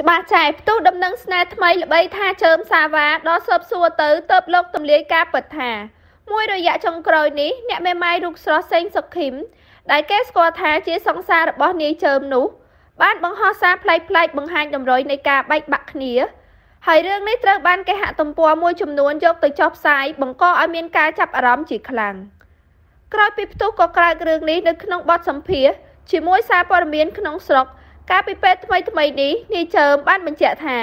ច្បាស់ចែផ្ទុះដំណឹងស្នេហ៍ថ្មីល្បីថាជើមសាវ៉ាដល់សពសួរទៅទៅបលោកទម្លាយការពិតថា មួយរយៈចុងក្រោយនេះអ្នកមេម៉ាយរូបស្រស់សេងសុខឹមដែលគេស្គាល់ថាជាសង្សាររបស់នាយជើមនោះ បាន បង្ហោះសារប្លែកប្លែកបង្ហាញតម្រុយនៃការបែកបាក់គ្នាហើយរឿងនេះត្រូវបានគេហាក់ទំព័រមួយចំនួនយកទៅចុះផ្សាយបង្កឲ្យមានការចាប់អារម្មណ៍ជាខ្លាំងក្រោយពីផ្ទុះក៏ក្រើករឿងនេះនៅក្នុងបទសម្ភាសជាមួយសារព័ត៌មានក្នុងស្រុកកាលពីពេលថ្មីថ្មីនេះនាយចើមបានបញ្ជាក់ថា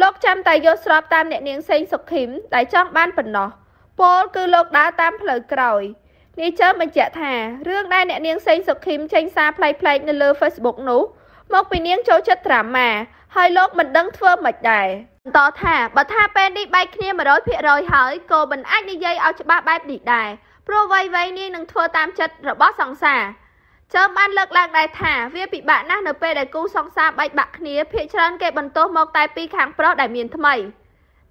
លោកចាំតែយកស្របតាមអ្នកនាងសេងសុខីមដែលចង់បានប៉ុណ្ណោះ ពលគឺលោកដើរតាមផ្លូវក្រោយនាយចើមបញ្ជាក់ថារឿងដែលអ្នកនាងសេងសុខីមចេញសារប្លែកៗនៅលើ Facebook នោះមកពីនាងចូលចិត្តត្រាម៉ាហើយលោកមិនដឹងធ្វើមិនដែរបន្តថាបើថាពេលនេះបែកគ្នា100%ហើយក៏មិនអាចនិយាយឲ្យច្បាស់បែបនេះដែរព្រោះវ័យវ័យនេះនឹងធ្វើតាមចិត្តរបស់សង្សារចើមបានលើកឡើងដែរថាវាពិបាកណាស់នៅពេលដែលគូសង្សារបែកបាក់គ្នាភាគច្រើនគេបន្ទោសមកតែពី ខាងប្រុសដែលមានថ្មី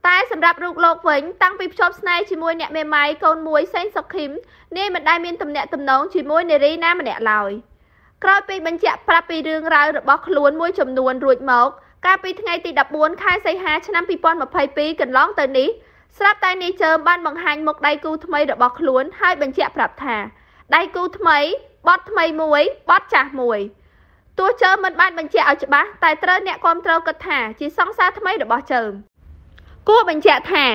តែសម្រាប់រូបលោកវិញតាំងពីភ្ជាប់ស្នេហ៍ជាមួយអ្នកមេម៉ាយកូនមួយសេងសុខឹមនាយមិនដែលមានទំនាក់ទំនងជាមួយនារីណាម្នាក់ឡើយក្រោយពីបញ្ជាក់ប្រាប់ពីរឿងរ៉ាវរបស់ខ្លួនមួយចំនួន រួចមក កាលពីថ្ងៃទី14ខែសីហាឆ្នាំ2022កន្លងទៅនេះស្រាប់តែនាយចើមបានបង្ហាញមុខដៃគូថ្មីរបស់ខ្លួនហើយបញ្ជាក់ប្រាប់ថាដៃគូថ្មីបត់ថ្មីមួយបត់ចាស់មួយទោះជើមិនបានបញ្ជាក់ឲ្យច្បាស់តែត្រូវអ្នកគ្រប់គ្រងគិតថា ជាសង្សារថ្មីរបស់ជើមគួរបញ្ជាក់ថា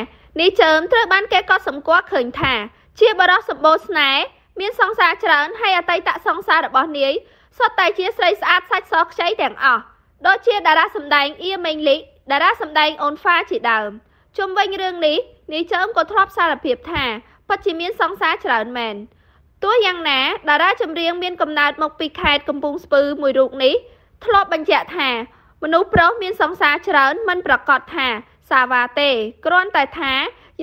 នេះជើមត្រូវបានគេកត់សម្គាល់ឃើញថាជាបរិសុទ្ធសម្បូរស្នេហ៍មានសង្សារច្រើនហើយអតីតសង្សាររបស់នាយសុទ្ធតែជាស្រីស្អាតសាច់សខ្ចីទាំងអស់ដូចជាតារាសម្ដែងអ៊ីមេងលីតារាសម្ដែងអូនហ្វាជាដើមជុំវិញរឿងនេះនាយចើមក៏ធ្លាប់សារភាពថាពិតជាមានសង្សារច្រើនមែនទោះយ៉ាងណាតារាចម្រៀងមានកំណើតមកពីខេត្តកំពង់ស្ពឺមួយរូបនេះធ្លាប់បញ្ជាក់ថា មនុស្សប្រុសមានសង្សារច្រើនមិនប្រកាសថាសាវ៉ាទេគ្រាន់តែថា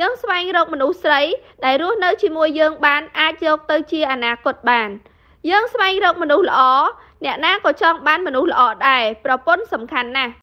យើងស្វែងរកមនុស្សស្រី ដែលរស់នៅ ជាមួយយើង បាន អាចយកទៅជាអនាគតបាន យើងស្វែងរកមនុស្សល្អអ្នកណាក៏ចង់បានមនុស្សល្អដែរប្រពន្ធសំខាន់ណាស់